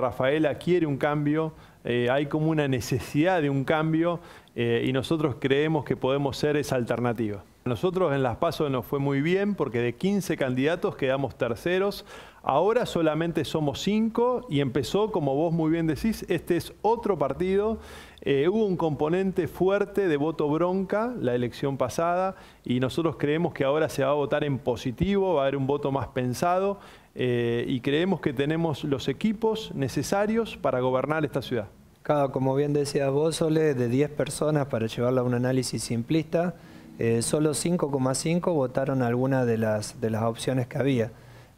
Rafaela quiere un cambio, eh, hay como una necesidad de un cambio eh, y nosotros creemos que podemos ser esa alternativa nosotros en las PASO nos fue muy bien porque de 15 candidatos quedamos terceros. Ahora solamente somos 5 y empezó, como vos muy bien decís, este es otro partido. Eh, hubo un componente fuerte de voto bronca la elección pasada y nosotros creemos que ahora se va a votar en positivo, va a haber un voto más pensado eh, y creemos que tenemos los equipos necesarios para gobernar esta ciudad. Cada, como bien decías vos, Sole, de 10 personas para llevarla a un análisis simplista, eh, solo 5,5 votaron alguna de las, opciones que había.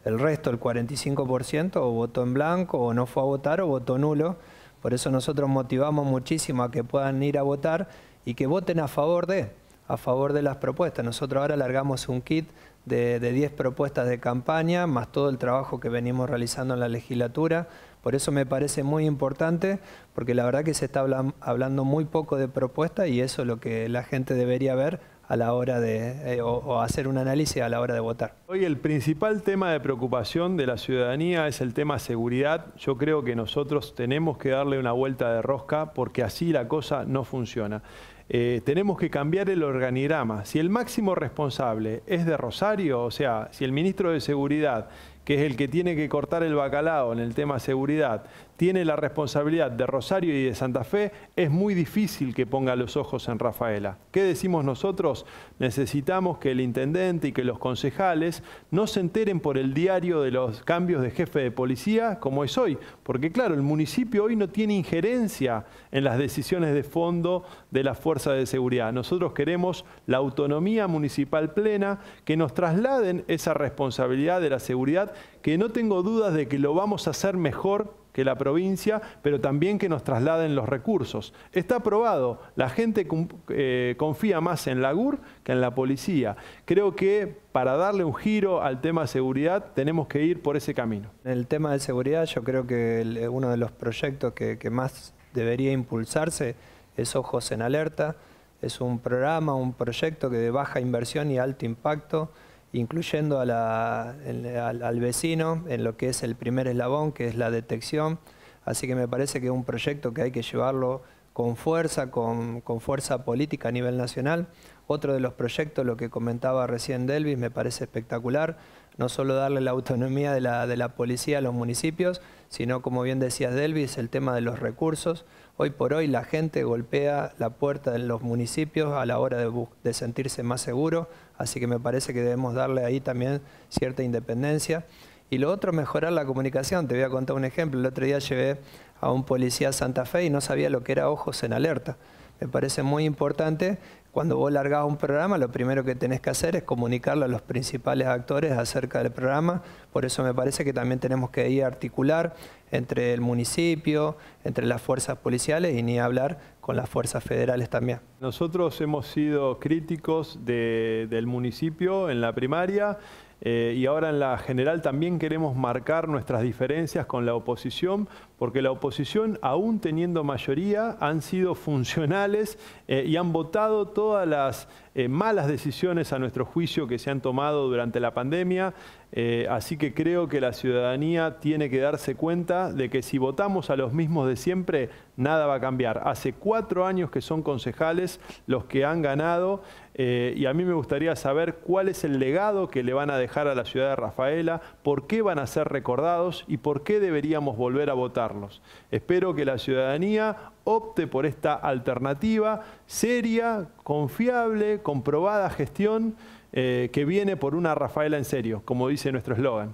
El resto, el 45%, o votó en blanco, o no fue a votar, o votó nulo. Por eso nosotros motivamos muchísimo a que puedan ir a votar y que voten a favor de, a favor de las propuestas. Nosotros ahora largamos un kit de, de 10 propuestas de campaña, más todo el trabajo que venimos realizando en la legislatura. Por eso me parece muy importante, porque la verdad que se está hablando muy poco de propuestas y eso es lo que la gente debería ver a la hora de, eh, hacer un análisis a la hora de votar. Hoy el principal tema de preocupación de la ciudadanía es el tema seguridad. Yo creo que nosotros tenemos que darle una vuelta de rosca porque así la cosa no funciona. Eh, tenemos que cambiar el organigrama. Si el máximo responsable es de Rosario, o sea, si el ministro de Seguridad que es el que tiene que cortar el bacalao en el tema seguridad, tiene la responsabilidad de Rosario y de Santa Fe, es muy difícil que ponga los ojos en Rafaela. ¿Qué decimos nosotros? Necesitamos que el intendente y que los concejales no se enteren por el diario de los cambios de jefe de policía como es hoy, porque claro, el municipio hoy no tiene injerencia en las decisiones de fondo de la fuerza de seguridad. Nosotros queremos la autonomía municipal plena, que nos trasladen esa responsabilidad de la seguridad que no tengo dudas de que lo vamos a hacer mejor que la provincia, pero también que nos trasladen los recursos. Está aprobado, la gente eh, confía más en la GUR que en la policía. Creo que para darle un giro al tema de seguridad tenemos que ir por ese camino. En el tema de seguridad yo creo que uno de los proyectos que, que más debería impulsarse es Ojos en Alerta. Es un programa, un proyecto que de baja inversión y alto impacto incluyendo al, vecino en lo que es el primer eslabón, que es la detección. Así que me parece que es un proyecto que hay que llevarlo con fuerza, con, fuerza política a nivel nacional. Otro de los proyectos, lo que comentaba recién Delvis, me parece espectacular, no solo darle la autonomía de la, de la policía a los municipios, sino, como bien decías Delvis, el tema de los recursos. Hoy por hoy la gente golpea la puerta de los municipios a la hora de, sentirse más seguro, así que me parece que debemos darle ahí también cierta independencia. Y lo otro, mejorar la comunicación. Te voy a contar un ejemplo. El otro día llevé a un policía a Santa Fe y no sabía lo que era ojos en alerta me parece muy importante. Cuando vos largás un programa, lo primero que tenés que hacer es comunicarlo a los principales actores acerca del programa. Por eso me parece que también tenemos que ir a articular entre el municipio, entre las fuerzas policiales y ni hablar con las fuerzas federales también. Nosotros hemos sido críticos del municipio en la primaria. Eh, y ahora en la general también queremos marcar nuestras diferencias con la oposición, porque la oposición, aún teniendo mayoría, han sido funcionales eh, y han votado todas las eh, malas decisiones a nuestro juicio que se han tomado durante la pandemia. Eh, así que creo que la ciudadanía tiene que darse cuenta de que si votamos a los mismos de siempre, nada va a cambiar. Hace cuatro años que son concejales los que han ganado eh, y a mí me gustaría saber cuál es el legado que le van a dejar a la ciudad de Rafaela, por qué van a ser recordados y por qué deberíamos volver a votarlos. Espero que la ciudadanía opte por esta alternativa seria, confiable, comprobada gestión eh, que viene por una Rafaela en serio, como dice nuestro eslogan.